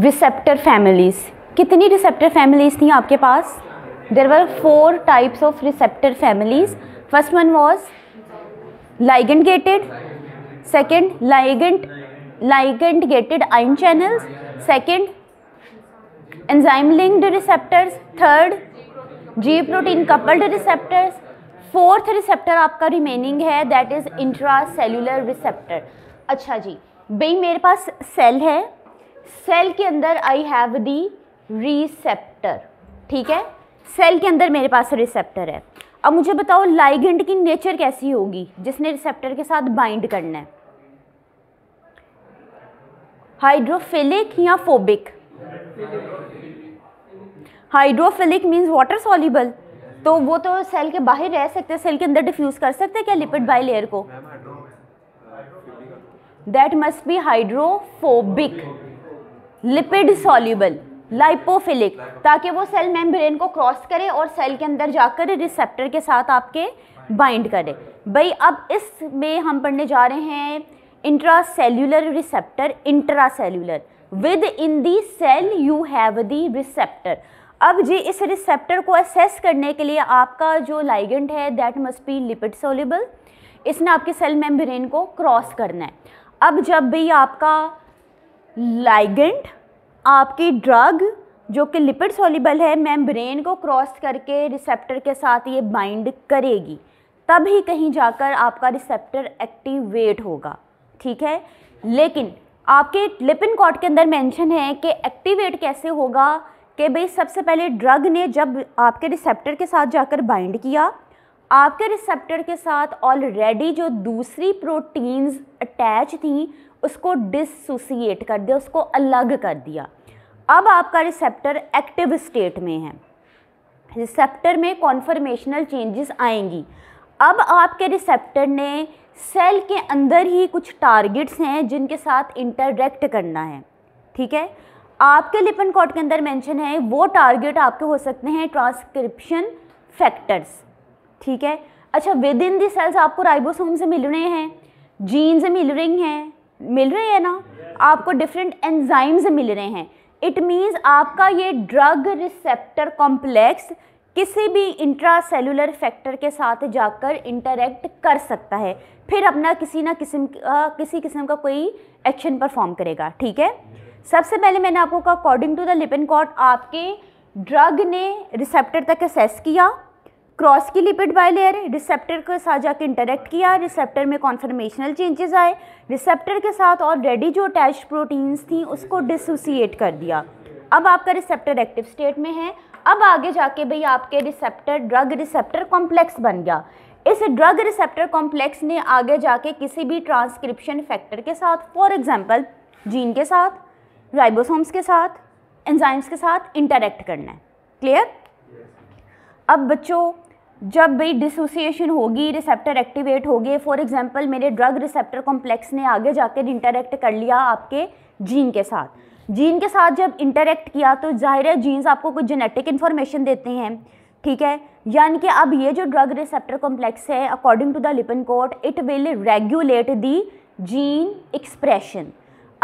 receptor families कितनी receptor families थी आपके पास there were four types of receptor families first one was ligand gated second ligand ligand gated ion channel second enzyme linked receptors third G protein coupled receptors fourth receptor आपका remaining है that is intracellular receptor अच्छा जी भाई मेरे पास cell है cell के अंदर आई हैव दी रिसेप्टर ठीक है सेल के अंदर मेरे पास रिसेप्टर है अब मुझे बताओ लाइगेंड की नेचर कैसी होगी जिसने रिसेप्टर के साथ बाइंड करना है हाइड्रोफिलिक या phobic hydrophilic means water soluble तो वो तो सेल के बाहर रह सकते हैं सेल के अंदर डिफ्यूज कर सकते हैं क्या लिपिड बाई लेयर को that must be hydrophobic lipid soluble lipophilic ताकि वो सेल मेम्ब्रेन को क्रॉस करे और सेल के अंदर जाकर रिसेप्टर के साथ आपके बाइंड करे भाई अब इस में हम पढ़ने जा रहे हैं cellular receptor cellular within the cell you have the receptor अब जी इस रिसेप्टर को असेस करने के लिए आपका जो लाइगेंट है that must be lipid soluble इसने आपके सेल मेम्ब्रेन को क्रॉस करना है अब जब भी आपका लाइगेंट आपकी ड्रग जो कि लिपिड सोलिबल है मेम्ब्रेन को क्रॉस करके रिसेप्टर के साथ ये बाइंड करेगी तब ही कहीं जाकर आपका रिसेप्टर एक्टिवेट होगा ठीक है लेकिन आपके लिपिन कॉट के अंदर मेंशन है कि एक्टिवेट कैसे होगा कि भाई सबसे पहले ड्रग ने जब आपके रिसेप्टर के साथ जाकर बाइंड किया आपके रिसेप्टर के साथ ऑलरेडी जो दूसरी प्रोटीन्स अटैच थी उसको डिसोसिएट कर दिया उसको अलग कर दिया अब आपका रिसेप्टर एक्टिव स्टेट में है रिसेप्टर में कॉन्फर्मेशनल चेंजेस आएंगी अब आपके रिसेप्टर ने सेल के अंदर ही कुछ टारगेट्स हैं जिनके साथ इंटरैक्ट करना है ठीक है आपके लिपन कॉट के अंदर मेंशन है वो टारगेट आपके हो सकते हैं ट्रांसक्रिप्शन फैक्टर्स ठीक है अच्छा विद इन दी सेल्स आपको राइबोसोम से मिल रहे हैं जीन्स मिल रही हैं मिल रहे हैं ना आपको डिफरेंट एंजाइम्स मिल रहे हैं इट मीन्स आपका ये ड्रग रिसेप्टर कॉम्प्लेक्स किसी भी इंट्रासेलुलर फैक्टर के साथ जाकर इंटरेक्ट कर सकता है फिर अपना किसी ना किस्म किसी किस्म का कोई एक्शन परफॉर्म करेगा ठीक है सबसे पहले मैंने आपको कहा according to the Lippincott आपके ड्रग ने रिसेप्टर तक असेस किया क्रॉस की लिपिड बाइलेयर है रिसेप्टर के साथ जाके इंटरेक्ट किया रिसेप्टर में कॉन्फर्मेशनल चेंजेस आए रिसेप्टर के साथ ऑलरेडी जो अटैच प्रोटीन्स थी उसको डिसोसिएट कर दिया अब आपका रिसेप्टर एक्टिव स्टेट में है अब आगे जाके भाई आपके रिसेप्टर ड्रग रिसेप्टर कॉम्प्लेक्स बन गया इस ड्रग रिसेप्टर कॉम्प्लेक्स ने आगे जाके किसी भी ट्रांसक्रिप्शन फैक्टर के साथ फॉर एग्जाम्पल जीन के साथ राइबोसोम्स के साथ एंजाइम्स के साथ इंटरेक्ट करना है क्लियर अब बच्चों जब भी डिसोसिएशन होगी रिसेप्टर एक्टिवेट हो गए फॉर एग्जांपल मेरे ड्रग रिसेप्टर कॉम्प्लेक्स ने आगे जाकर इंटरेक्ट कर लिया आपके जीन के साथ जीन के साथ जब इंटरेक्ट किया तो जाहिर है जीन्स आपको कुछ जेनेटिक इन्फॉर्मेशन देते हैं ठीक है यानी कि अब ये जो ड्रग रिसेप्टर कॉम्प्लेक्स है according to the Lippincott it will regulate the gene expression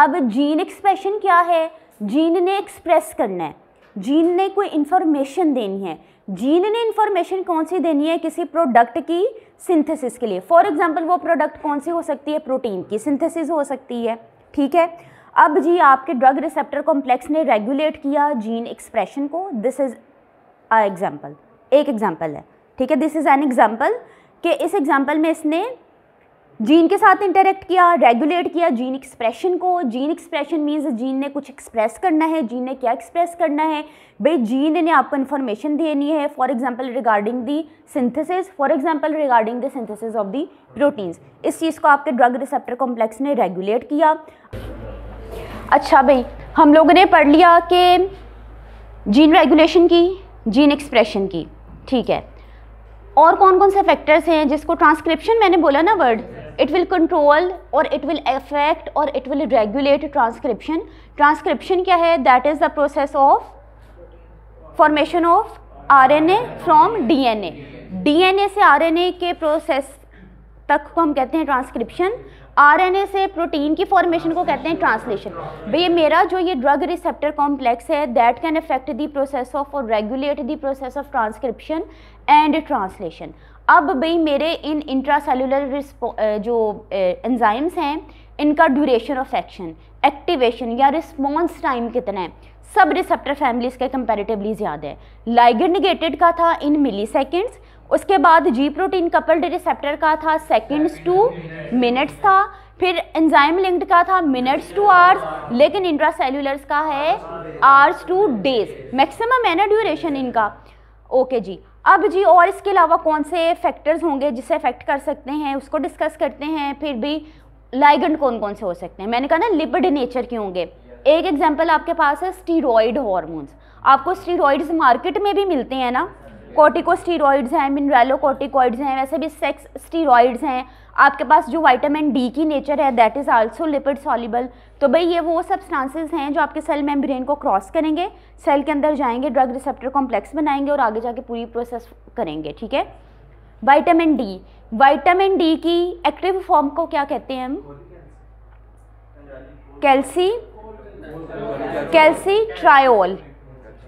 अब जीन एक्सप्रेशन क्या है जीन ने एक्सप्रेस करना है जीन ने कोई इन्फॉर्मेशन देनी है जीन ने इन्फॉर्मेशन कौन सी देनी है किसी प्रोडक्ट की सिंथेसिस के लिए फॉर एग्जांपल वो प्रोडक्ट कौन सी हो सकती है प्रोटीन की सिंथेसिस हो सकती है ठीक है अब जी आपके ड्रग रिसेप्टर कॉम्प्लेक्स ने रेगुलेट किया जीन एक्सप्रेशन को दिस इज़ एग्जाम्पल एक एग्जाम्पल है ठीक है दिस इज़ एन एग्जाम्पल कि इस एग्जाम्पल में इसने जीन के साथ इंटरेक्ट किया रेगुलेट किया जीन एक्सप्रेशन को जीन एक्सप्रेशन मीन्स जीन ने कुछ एक्सप्रेस करना है जीन ने क्या एक्सप्रेस करना है भाई जीन ने आपको इन्फॉर्मेशन देनी है for example regarding the synthesis for example regarding the synthesis of the proteins इस चीज़ को आपके ड्रग रिसेप्टर कॉम्प्लेक्स ने रेगुलेट किया अच्छा भाई हम लोगों ने पढ़ लिया कि जीन रेगुलेशन की जीन एक्सप्रेशन की ठीक है और कौन कौन से फैक्टर्स हैं जिसको ट्रांसक्रिप्शन मैंने बोला ना वर्ड इट विल कंट्रोल और इट विल अफेक्ट और it will regulate transcription transcription क्या है that is the process of formation of R N A from D D N A N A से आर एन ए के process तक को हम कहते हैं ट्रांसक्रिप्शन आर एन ए से प्रोटीन की फॉर्मेशन को कहते हैं ट्रांसलेशन भैया मेरा जो ये ड्रग रिसेप्टर कॉम्प्लेक्स है that can affect the process of और regulate the process of transcription and translation अब भाई मेरे इन इंट्रासेलुलर जो एंजाइम्स हैं इनका ड्यूरेशन ऑफ एक्शन एक्टिवेशन या रिस्पॉन्स टाइम कितना है सब रिसेप्टर फैमिलीज के कंपेरेटिवली ज़्यादा है लाइगेंड निगेटेड का था इन मिली सेकेंड्स उसके बाद जी प्रोटीन कपल्ड रिसेप्टर का था सेकेंड्स टू मिनट्स था फिर एंजाइम लिंक्ड का था मिनट्स टू आवर्स लेकिन इंट्रासेलुलर्स का है आवर्स टू डेज मैक्सिमम है ना ड्यूरेशन इनका ओके जी अब जी और इसके अलावा कौन से फैक्टर्स होंगे जिसे अफेक्ट कर सकते हैं उसको डिस्कस करते हैं फिर भी लाइगन कौन कौन से हो सकते हैं मैंने कहा ना लिपिड नेचर के होंगे एक एग्जांपल आपके पास है स्टीरोइड हॉर्मोन्स आपको स्टीरोइड्स मार्केट में भी मिलते हैं ना कोटिकोस्टीरोइड्स हैं मिनरेलो कोटिकॉइड्स हैं वैसे भी सेक्स स्टीरोइड्स हैं आपके पास जो वाइटामिन डी की नेचर है that is also lipid soluble तो भाई ये वो सब्सटेंसेस हैं जो आपके सेल मेम्ब्रेन को क्रॉस करेंगे सेल के अंदर जाएंगे ड्रग रिसेप्टर कॉम्प्लेक्स बनाएंगे और आगे जाके पूरी प्रोसेस करेंगे ठीक है वाइटामिन डी वाइटामिन डी की एक्टिव फॉर्म को क्या कहते हैं हम कैल्सी calcitriol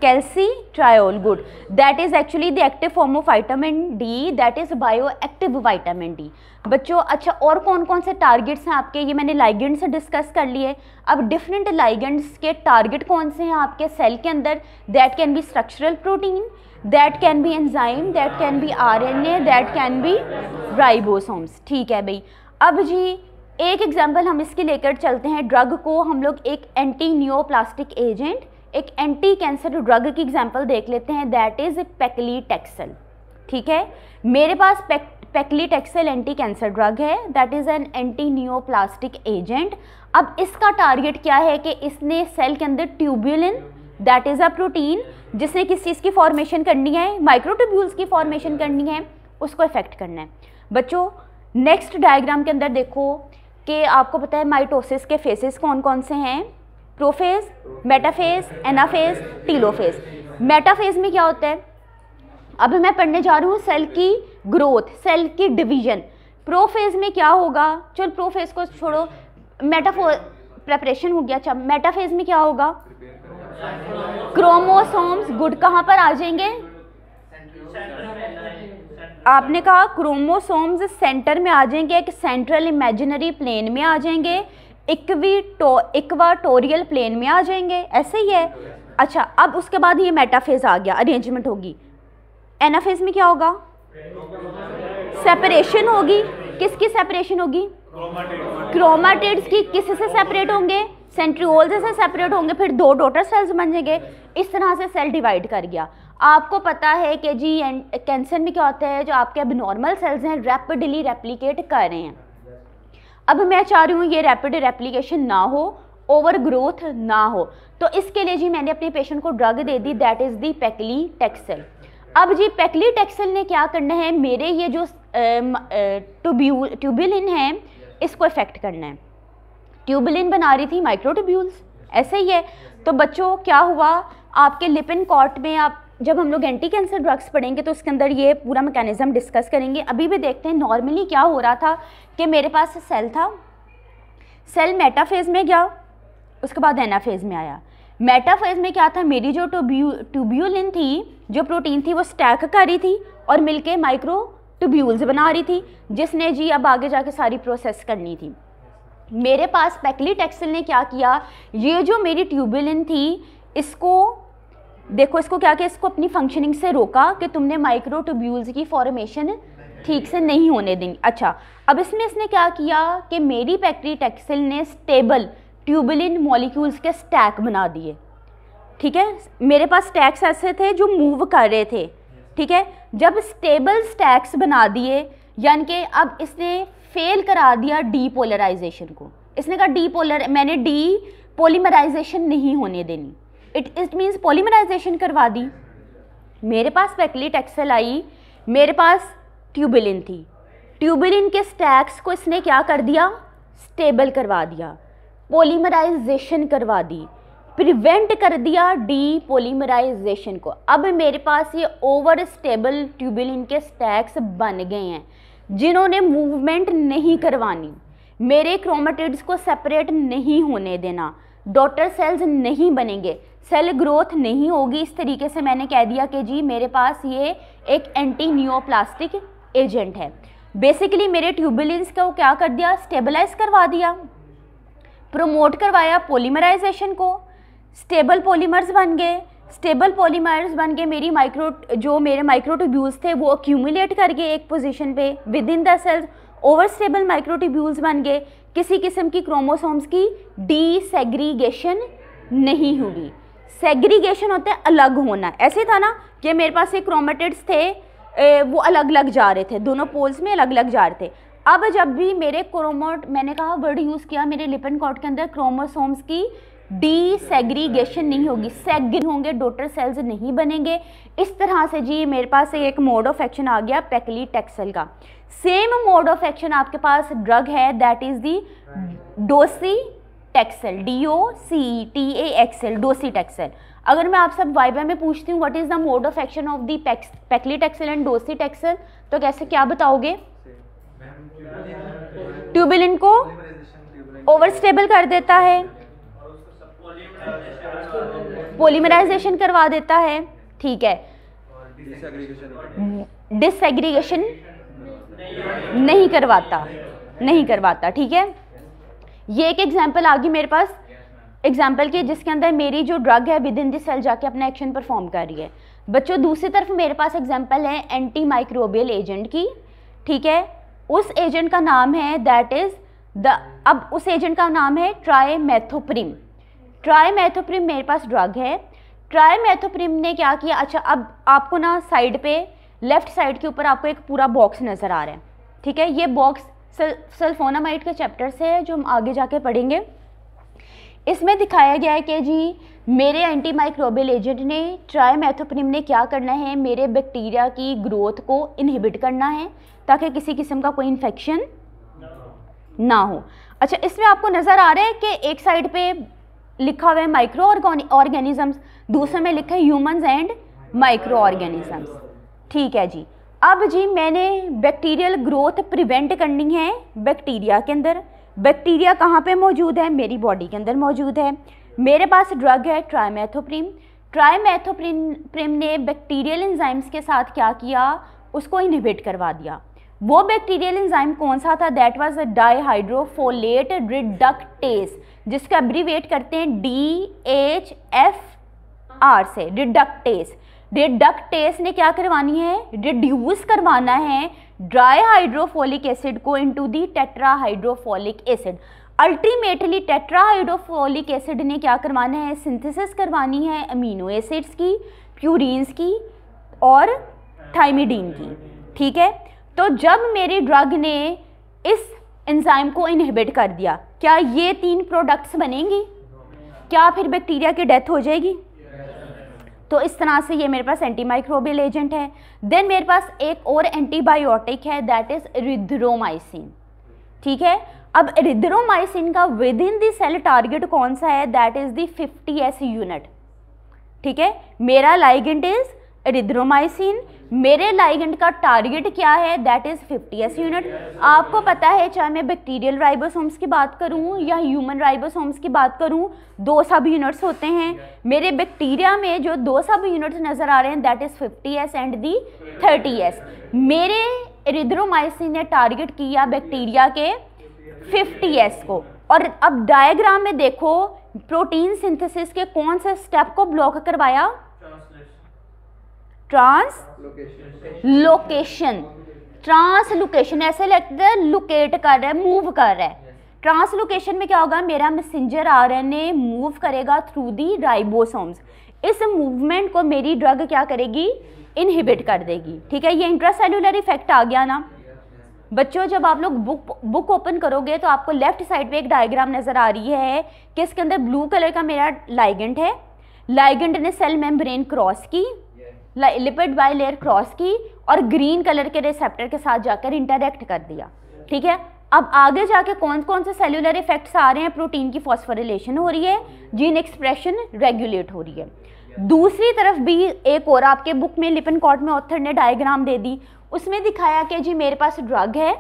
good that is actually the active form of vitamin D that is bioactive vitamin D बच्चों अच्छा और कौन कौन से टारगेट्स हैं आपके ये मैंने लाइगेंट से डिस्कस कर लिए अब डिफरेंट लाइगेंट्स के टारगेट कौन से हैं आपके सेल के अंदर that can be structural protein that can be enzyme that can be R N A that can be ribosomes ठीक है भाई अब जी एक एग्जांपल हम इसके लेकर चलते हैं ड्रग को हम लोग एक एंटी न्योप्लास्टिक एजेंट एक एंटी कैंसर ड्रग की एग्जांपल देख लेते हैं दैट इज़ टेक्सल ठीक है मेरे पास paclitaxel anticancer drug है that is an antineoplastic agent अब इसका टारगेट क्या है कि इसने सेल के अंदर tubulin that is a protein जिसने किस चीज़ की फॉर्मेशन करनी है माइक्रोट्यूब्यूल्स की फॉर्मेशन करनी है उसको इफेक्ट करना है बच्चों नेक्स्ट डायग्राम के अंदर देखो कि आपको पता है माइटोसिस के फेसेस कौन कौन से हैं prophase metaphase anaphase telophase metaphase में क्या होता है अभी मैं पढ़ने जा रही हूँ सेल की ग्रोथ सेल की डिवीजन प्रोफेज में क्या होगा चल प्रोफेज को छोड़ो मेटाफो प्रेपरेशन हो गया अच्छा मेटाफेज में क्या होगा क्रोमोसोम्स गुड कहाँ पर आ जाएंगे आपने कहा क्रोमोसोम्स सेंटर में आ जाएंगे एक सेंट्रल इमेजिनरी प्लेन में आ जाएंगे टो इक्वाटोरियल प्लेन में आ जाएंगे ऐसे ही है अच्छा अब उसके बाद ये मेटाफेज आ गया अरेंजमेंट होगी एनाफेज में क्या होगा सेपरेशन होगी किसकी सेपरेशन होगी क्रोमाटेड्स की किस से सेपरेट होंगे सेंट्रियोल से सेपरेट होंगे फिर दो डोटर सेल्स बन जाएंगे इस तरह से सेल डिवाइड कर गया आपको पता है कि जी कैंसर में क्या होता है जो आपके अब नॉर्मल सेल्स हैं रैपिडली रेप्लीकेट कर रहे हैं अब मैं चाह रही हूँ ये रैपिड रेप्लीकेशन ना हो ओवर ग्रोथ ना हो तो इसके लिए जी मैंने अपने पेशेंट को ड्रग दे दी that is the paclitaxel अब जी पैकली टेक्सल ने क्या करना है मेरे ये जो ट्यूब्यू ट्यूबुलिन है इसको इफ़ेक्ट करना है ट्यूबुलिन बना रही थी माइक्रोट्यूब्यूल्स ऐसे ही है तो बच्चों क्या हुआ आपके लिपिन कॉट में आप जब हम लोग एंटी कैंसर ड्रग्स पढ़ेंगे तो उसके अंदर ये पूरा मैकेनिज़्म डिस्कस करेंगे अभी भी देखते हैं नॉर्मली क्या हो रहा था कि मेरे पास सेल था सेल मेटाफेज में गया उसके बाद एनाफेज में आया मेटाफेज में क्या था मेरी जो ट्यूब्यू ट्यूब्यूलिन थी जो प्रोटीन थी वो स्टैक कर रही थी और मिलके माइक्रो ट्यूब्यूल्स बना रही थी जिसने जी अब आगे जाके सारी प्रोसेस करनी थी मेरे पास पैकली टेक्सल ने क्या किया ये जो मेरी ट्यूब्यूलिन थी इसको देखो इसको क्या किया इसको अपनी फंक्शनिंग से रोका कि तुमने माइक्रो माइक्रोट्यूब्यूल्स की फॉर्मेशन ठीक से नहीं होने देंगे अच्छा अब इसमें इसने क्या किया कि मेरी टेक्सिल ने स्टेबल ट्यूबलिन मॉलिक्यूल्स के स्टैक बना दिए ठीक है मेरे पास स्टैक्स ऐसे थे जो मूव कर रहे थे ठीक है जब स्टेबल स्टैक्स बना दिए यानी कि अब इसने फेल करा दिया डीपोलराइजेशन को इसने कहा डीपोलर मैंने डी पोलीमराइजेशन नहीं होने देनी इट इट मीन्स पॉलीमराइजेशन करवा दी मेरे पास पैकली एक्सेल आई मेरे पास ट्यूबिलिन थी ट्यूबिलिन के स्टैक्स को इसने क्या कर दिया स्टेबल करवा दिया पोलीमराइजेशन करवा दी प्रिवेंट कर दिया डी पोलीमराइजेशन को अब मेरे पास ये ओवर स्टेबल ट्यूबिलिन के स्टैक्स बन गए हैं जिन्होंने मूवमेंट नहीं करवानी मेरे क्रोमेटिड्स को सेपरेट नहीं होने देना डॉटर सेल्स नहीं बनेंगे सेल ग्रोथ नहीं होगी इस तरीके से मैंने कह दिया कि जी मेरे पास ये एक एंटी न्योप्लास्टिक एजेंट है बेसिकली मेरे ट्यूबुलिन्स को क्या कर दिया स्टेबलाइज करवा दिया प्रोमोट करवाया पोलीमराइजेशन को स्टेबल पोलीमर्स बन गए स्टेबल पोलीमर्स बन गए मेरी माइक्रो जो मेरे माइक्रोटिब्यूल्स थे वो अक्यूमुलेट कर गए एक पोजिशन पे within the cells over stable microtubules बन गए किसी किस्म की क्रोमोसोम्स की डिसग्रीगेशन नहीं होगी सेग्रीगेशन होते हैं अलग होना ऐसे था ना कि मेरे पास एक क्रोमेटिड्स थे ए, वो अलग अलग जा रहे थे दोनों पोल्स में अलग अलग जा रहे थे अब जब भी मेरे क्रोमोट मैंने कहा वर्ड यूज़ किया मेरे लिपन कॉट के अंदर क्रोमोसोम्स की डी सेग्रीगेशन नहीं होगी सेग्री होंगे डोटर सेल्स नहीं बनेंगे इस तरह से जी मेरे पास एक मोड ऑफ एक्शन आ गया पैकली टेक्सल का सेम मोड ऑफ एक्शन आपके पास ड्रग है that is the docetaxel D O C T A एक्सेल डोसी टेक्सेल अगर मैं आप सब वाइबा में पूछती हूँ what is the mode of action of the paclitaxel and docetaxel तो कैसे क्या बताओगे ट्यूबुल इनको ओवर स्टेबल कर देता है पोलीमराइजेशन करवा देता है ठीक है डिसग्रीगेशन नहीं करवाता नहीं करवाता ठीक है ये एक एग्जाम्पल आ गई मेरे पास एग्जाम्पल yes, की जिसके अंदर मेरी जो ड्रग है विद इन द सेल जाके अपना एक्शन परफॉर्म कर रही है बच्चों दूसरी तरफ मेरे पास एग्जाम्पल है एंटी माइक्रोबियल एजेंट की ठीक है उस एजेंट का नाम है दैट इज़ द अब उस एजेंट का नाम है ट्राई मैथोप्रिम ट्राई मैथोप्रिम मेरे पास ड्रग है ट्राई मैथोप्रिम ने क्या किया अच्छा अब आपको ना साइड पे लेफ़्ट साइड के ऊपर आपको एक पूरा बॉक्स नज़र आ रहा है ठीक है ये बॉक्स सल्फोनामाइड के चैप्टर्स है जो हम आगे जाके पढ़ेंगे इसमें दिखाया गया है कि जी मेरे एंटी माइक्रोबियल एजेंट ने ट्राईमेथोपनिम ने क्या करना है मेरे बैक्टीरिया की ग्रोथ को इनहिबिट करना है ताकि किसी किस्म का कोई इन्फेक्शन ना हो अच्छा इसमें आपको नज़र आ रहा है कि एक साइड पे लिखा हुआ है माइक्रो ऑर्गेनिजम्स दूसरे में लिखा है ह्यूमंस एंड माइक्रो ऑर्गेनिजम्स ठीक है जी अब जी मैंने बैक्टीरियल ग्रोथ प्रिवेंट करनी है बैक्टीरिया के अंदर बैक्टीरिया कहाँ पे मौजूद है मेरी बॉडी के अंदर मौजूद है मेरे पास ड्रग है ट्राईमेथोप्रिम ट्राईमेथोप्रिन प्रिम ने बैक्टीरियल इंजाइम्स के साथ क्या किया उसको इनहिबिट करवा दिया वो बैक्टीरियल इंजाइम कौन सा था दैट वाज डाईहाइड्रोफोलेट रिडक्टेस जिसका एब्रीवेट करते हैं डी एच एफ आर से रिडक्टेस डिडक्टेस ने क्या करवानी है रिड्यूस करवाना है ड्राई हाइड्रोफोलिक एसिड को into the tetrahydrofolic acid ultimately tetrahydrofolic acid ने क्या करवाना है सिंथेसिस करवानी है अमीनो एसिड्स की प्यूरिन की और थाइमिडीन की ठीक है तो जब मेरी ड्रग ने इस एंजाइम को इनहिबिट कर दिया क्या ये तीन प्रोडक्ट्स बनेंगी क्या फिर बैक्टीरिया की डेथ हो जाएगी तो इस तरह से ये मेरे पास एंटीमाइक्रोबियल एजेंट है देन मेरे पास एक और एंटीबायोटिक है दैट इज़ रिद्रोमाइसिन ठीक है अब रिद्रोमाइसिन का within the cell target कौन सा है that is the fifty S unit ठीक है मेरा लाइगेंट इज़ रिद्रोमाइसिन मेरे लाइगेंड का टारगेट क्या है that is fifty S unit आपको पता है चाहे मैं बैक्टीरियल राइबोसोम्स की बात करूं या ह्यूमन राइबोसोम्स की बात करूं दो सब यूनिट्स होते हैं मेरे बैक्टीरिया में जो दो सब यूनिट्स नज़र आ रहे हैं that is fifty S and the thirty S मेरे रिद्रोमाइसिन ने टारगेट किया बैक्टीरिया के फिफ्टी एस को और अब डायग्राम में देखो प्रोटीन सिंथेसिस के कौन से स्टेप को ब्लॉक करवाया ट्रांस लोकेशन ट्रांस लोकेशन ऐसे लगता है लोकेट कर रहा है मूव कर रहा है ट्रांस लोकेशन में क्या होगा मेरा मैसेंजर आ रहा है मूव करेगा थ्रू दी राइबोसोम्स इस मूवमेंट को मेरी ड्रग क्या करेगी इनहिबिट कर देगी ठीक है ये इंट्रासेलुलर इफेक्ट आ गया ना बच्चों जब आप लोग बुक बुक ओपन करोगे तो आपको लेफ्ट साइड पे एक डायग्राम नज़र आ रही है कि इसके अंदर ब्लू कलर का मेरा लाइगेंट है लाइगेंट ने सेल मेम्ब्रेन क्रॉस की लिपिड बाई लेयर क्रॉस की और ग्रीन कलर के रिसेप्टर के साथ जाकर इंटरेक्ट कर दिया ठीक है अब आगे जाके कौन कौन से सेलुलर इफेक्ट्स आ रहे हैं प्रोटीन की फॉस्फोरिलेशन हो रही है जीन एक्सप्रेशन रेगुलेट हो रही है दूसरी तरफ भी एक और आपके बुक में लिपन कॉट में ऑथर ने डायग्राम दे दी उसमें दिखाया कि जी मेरे पास ड्रग है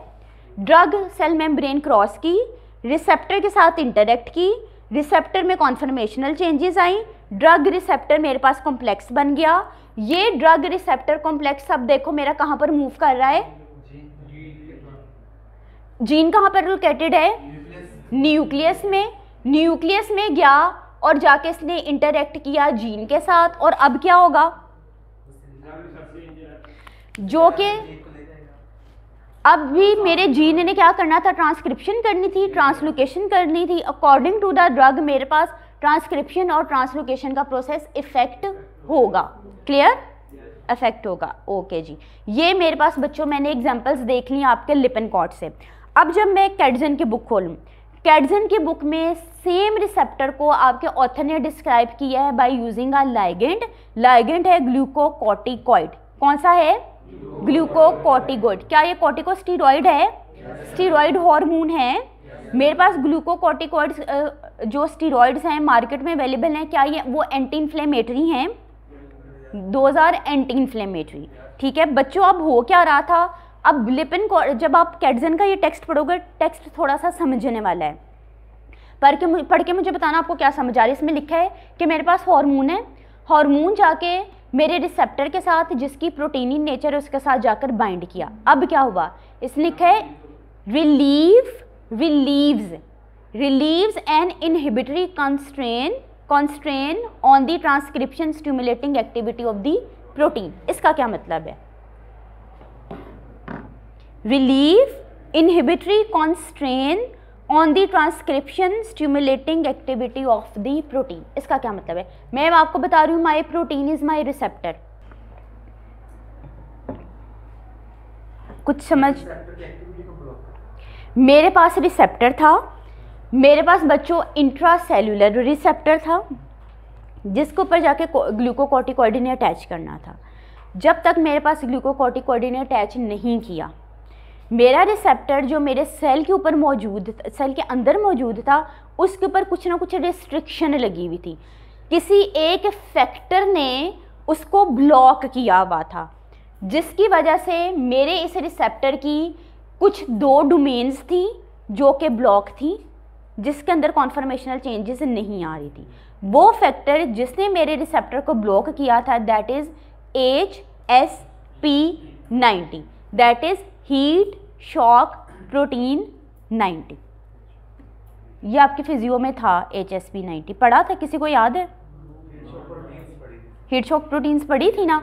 ड्रग सेल मेम्ब्रेन क्रॉस की रिसेप्टर के साथ इंटरेक्ट की रिसेप्टर में कॉन्फर्मेशनल चेंजेस आई ड्रग रिसेप्टर मेरे पास कॉम्प्लेक्स बन गया ये ड्रग रिसेप्टर कॉम्प्लेक्स अब देखो मेरा कहाँ पर मूव कर रहा है जीन कहाँ पर लोकेटेड है न्यूक्लियस में न्यूक्लियस में गया और जाके इसने इंटरेक्ट किया जीन के साथ और अब क्या होगा जो कि अब भी मेरे जीन ने क्या करना था ट्रांसक्रिप्शन करनी थी ट्रांसलोकेशन करनी थी अकॉर्डिंग टू द ड्रग मेरे पास ट्रांसक्रिप्शन और ट्रांसलोकेशन का प्रोसेस इफेक्ट होगा क्लियर अफेक्ट होगा ओके जी ये मेरे पास बच्चों मैंने एग्जांपल्स देख ली आपके लिपन कॉट से अब जब मैं कैडजन की बुक खोलूँ कैडजन की बुक में सेम रिसेप्टर को आपके ऑथर ने डिस्क्राइब किया है by using a ligand ligand है ग्लूकोकॉटिकॉइड कौन सा है ग्लूकोकॉटिकॉइड क्या ये स्टीरोड है स्टीरॉइड हॉर्मोन है मेरे पास ग्लूकोकॉटिकॉइड्स जो स्टीरॉइड्स हैं मार्केट में अवेलेबल हैं क्या ये वो एंटी इन्फ्लेमेटरी हैं दोज आर एंटी इन्फ्लेमेटरी ठीक है बच्चों अब हो क्या रहा था अब लिपिन जब आप कैटजन का ये टेक्स्ट पढ़ोगे टेक्स्ट थोड़ा सा समझने वाला है पढ़ के पढ़ के मुझे बताना आपको क्या समझ आ रही है इसमें लिखा है कि मेरे पास हार्मोन है हार्मोन जाके मेरे रिसेप्टर के साथ जिसकी प्रोटीनी नेचर है उसके साथ जाकर बाइंड किया अब क्या हुआ इसने लिखा है relieve relieves relieves an inhibitory constraint constraint on the transcription stimulating activity of the protein इसका क्या मतलब है relieve inhibitory constraint on the transcription stimulating activity of the protein इसका क्या मतलब है मैं आपको बता रही हूँ my protein is my receptor कुछ समझ मेरे पास रिसेप्टर था मेरे पास बच्चों इंट्रा सेलुलर रिसेप्टर था जिसके ऊपर जाके ने अटैच करना था जब तक मेरे पास ने अटैच नहीं किया मेरा रिसेप्टर जो मेरे सेल के ऊपर मौजूद सेल के अंदर मौजूद था उसके ऊपर कुछ ना कुछ रिस्ट्रिक्शन लगी हुई थी किसी एक फैक्टर ने उसको ब्लॉक किया हुआ था जिसकी वजह से मेरे इस रिसेप्टर की कुछ दो डोमेन्स थी जो कि ब्लॉक थी जिसके अंदर कॉन्फर्मेशनल चेंजेस नहीं आ रही थी वो फैक्टर जिसने मेरे रिसेप्टर को ब्लॉक किया था that is H S P ninety that is heat shock protein ninety ये आपके फिजियो में था एच एस पी नाइन्टी पढ़ा था किसी को याद है हीट शॉक प्रोटीन्स पढ़ी थी ना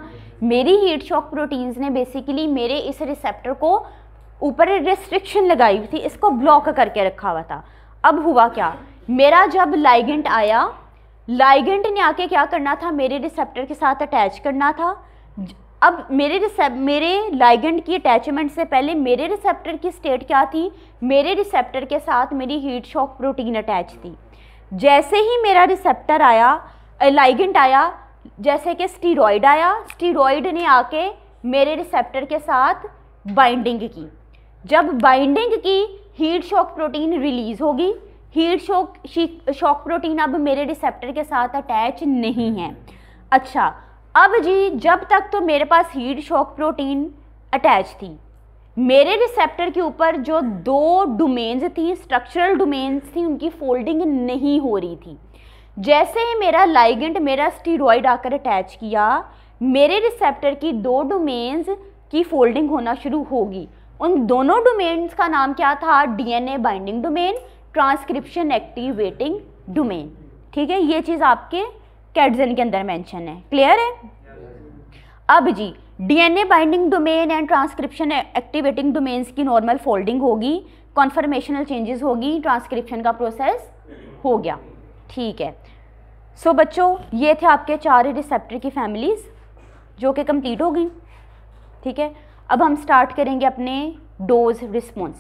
मेरी हीट शॉक प्रोटीन्स ने बेसिकली मेरे इस रिसेप्टर को ऊपर रिस्ट्रिक्शन लगाई हुई थी इसको ब्लॉक करके रखा हुआ था अब हुआ क्या मेरा जब लाइगेंट आया लाइगेंट ने आके क्या करना था मेरे रिसेप्टर के साथ अटैच करना था अब मेरे रिसेप मेरे लाइगेंट की अटैचमेंट से पहले मेरे रिसेप्टर की स्टेट क्या थी मेरे रिसेप्टर के साथ मेरी हीट शॉक प्रोटीन अटैच थी जैसे ही मेरा रिसेप्टर आया लाइगेंट आया जैसे कि स्टीरोइड आया स्टीरॉयड ने आके मेरे रिसेप्टर के साथ बाइंडिंग की जब बाइंडिंग की हीट शॉक प्रोटीन रिलीज होगी हीट शॉक शॉक प्रोटीन अब मेरे रिसेप्टर के साथ अटैच नहीं है अच्छा अब जी जब तक तो मेरे पास हीट शॉक प्रोटीन अटैच थी मेरे रिसेप्टर के ऊपर जो दो डोमेन्स थी स्ट्रक्चरल डोमेन्स थी उनकी फोल्डिंग नहीं हो रही थी जैसे ही मेरा लाइगेंट मेरा स्टीरोइड आकर अटैच किया मेरे रिसेप्टर की दो डोमेन्स की फोल्डिंग होना शुरू होगी उन दोनों डोमेन्स का नाम क्या था DNA binding domain transcription activating domain ठीक है ये चीज़ आपके कैटजन के अंदर मेंशन है क्लियर है अब जी DNA binding domain and transcription activating domains की नॉर्मल फोल्डिंग होगी कॉन्फर्मेशनल चेंजेस होगी ट्रांसक्रिप्शन का प्रोसेस हो गया ठीक है सो so, बच्चों ये थे आपके चार रिसेप्टर की फैमिलीज़ जो कि कंप्लीट हो गई ठीक है अब हम स्टार्ट करेंगे अपने डोज रिस्पॉन्स